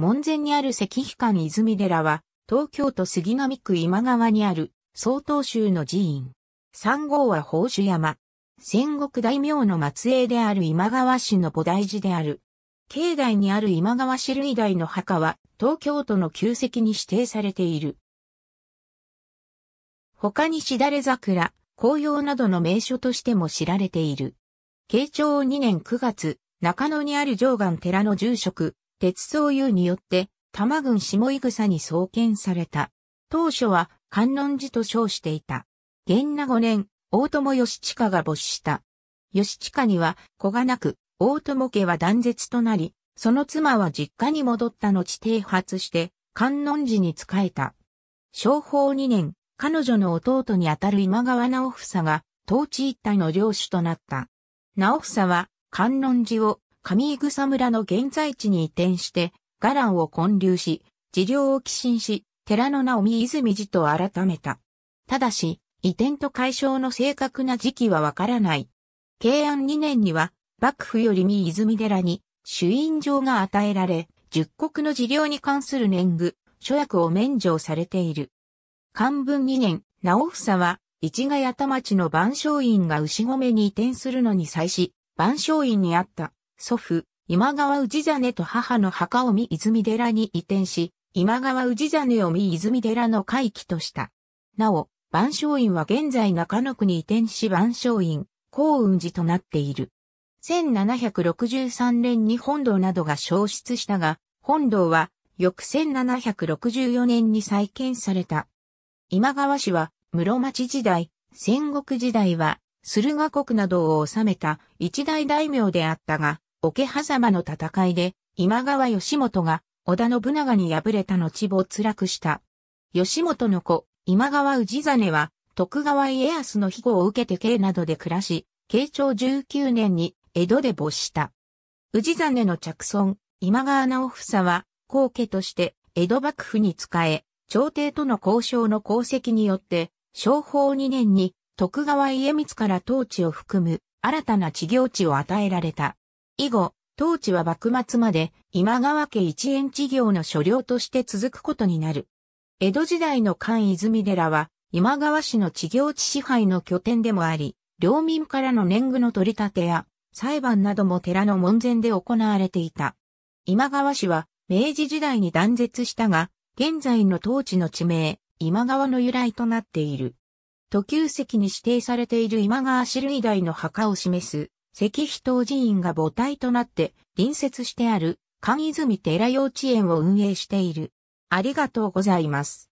門前にある石碑館泉寺は、東京都杉並区今川にある、曹洞宗の寺院。三号は宝珠山。戦国大名の末裔である今川氏の菩提寺である。境内にある今川氏類大の墓は、東京都の旧跡に指定されている。他にしだれ桜、紅葉などの名所としても知られている。慶長2年9月、中野にある上岸寺の住職、鉄宗優によって、多摩郡下井草に創建された。当初は観音寺と称していた。元那五年、大友義親が没した。義親には子がなく、大友家は断絶となり、その妻は実家に戻った後停発して、観音寺に仕えた。商法二年、彼女の弟にあたる今川直房が、当地一帯の領主となった。直房は、観音寺を上井草村の現在地に移転して、伽藍を建立し、事業を寄進し、寺の名を見泉寺と改めた。ただし、移転と解消の正確な時期はわからない。慶安2年には、幕府より見泉寺に、主因状が与えられ、十国の事業に関する年貢、諸役を免除されている。漢文2年、直房は、市ヶ谷田町の万象院が牛込に移転するのに際し、万象院にあった祖父、今川氏真と母の墓を見泉寺に移転し、今川氏真を見泉寺の回帰とした。なお、万松院は現在中野区に移転し万松院、幸運寺となっている。1763年に本堂などが消失したが、本堂は翌1764年に再建された。今川氏は室町時代、戦国時代は駿河国などを治めた一大大名であったが、桶狭間の戦いで、今川義元が織田信長に敗れた後没落した。義元の子、今川氏真は、徳川家康の庇護を受けて刑などで暮らし、慶長19年に江戸で没した。氏真の着孫、今川直房は、後家として江戸幕府に仕え、朝廷との交渉の功績によって、商法2年に徳川家光から統治を含む新たな治業地を与えられた。以後、当地は幕末まで今川家一円事業の所領として続くことになる。江戸時代の菅泉寺は今川氏の地業地支配の拠点でもあり、領民からの年貢の取り立てや裁判なども寺の門前で行われていた。今川氏は明治時代に断絶したが、現在の当地の地名、今川の由来となっている。都旧石に指定されている今川種類大の墓を示す石碑島寺院が母体となって隣接してある、関泉寺幼稚園を運営している。ありがとうございます。